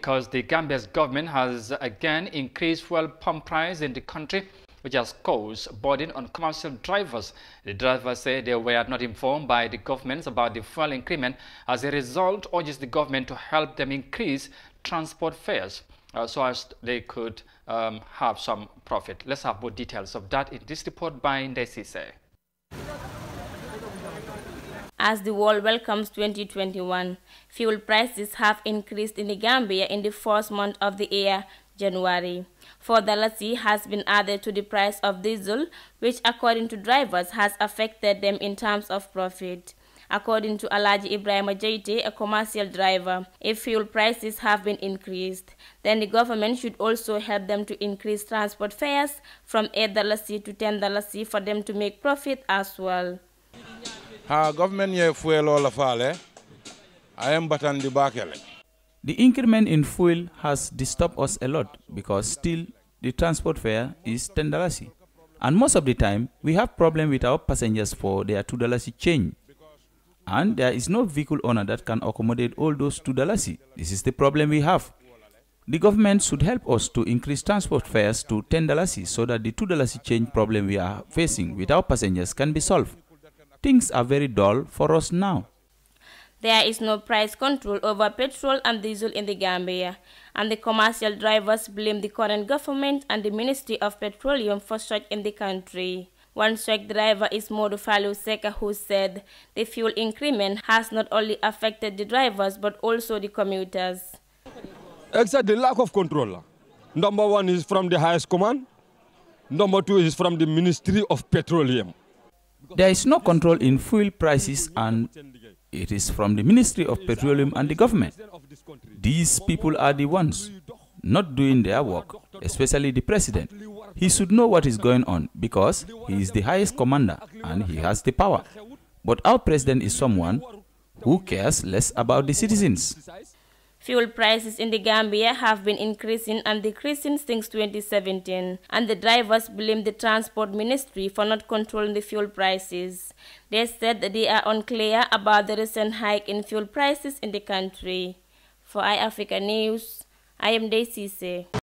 because the Gambia's government has again increased fuel pump price in the country, which has caused burden on commercial drivers. The drivers say they were not informed by the government about the fuel increment. As a result, urges the government to help them increase transport fares uh, so as they could um, have some profit. Let's have more details of that in this report by Ndesise as the world welcomes 2021. Fuel prices have increased in the Gambia in the first month of the year, January. Further lassi has been added to the price of diesel, which according to drivers has affected them in terms of profit. According to Alaji Ibrahim Jaite, a commercial driver, if fuel prices have been increased, then the government should also help them to increase transport fares from $8 to $10 for them to make profit as well. Ha government ye fuel eh? I am eh? The increment in fuel has disturbed us a lot because still the transport fare is $10. And most of the time, we have problem with our passengers for their $2 change. And there is no vehicle owner that can accommodate all those $2. This is the problem we have. The government should help us to increase transport fares to $10 so that the $2 change problem we are facing with our passengers can be solved. Things are very dull for us now. There is no price control over petrol and diesel in the Gambia, and the commercial drivers blame the current government and the Ministry of Petroleum for strike in the country. One strike driver is Modu Falu Seka who said the fuel increment has not only affected the drivers but also the commuters. Except the lack of control. Number one is from the highest command. Number two is from the Ministry of Petroleum. There is no control in fuel prices and it is from the Ministry of Petroleum and the government. These people are the ones not doing their work, especially the president. He should know what is going on because he is the highest commander and he has the power. But our president is someone who cares less about the citizens. Fuel prices in the Gambia have been increasing and decreasing since 2017, and the drivers blame the Transport Ministry for not controlling fuel prices. They said they are unclear about the recent hike in fuel prices in the country. For iAfrica News, I am Daisy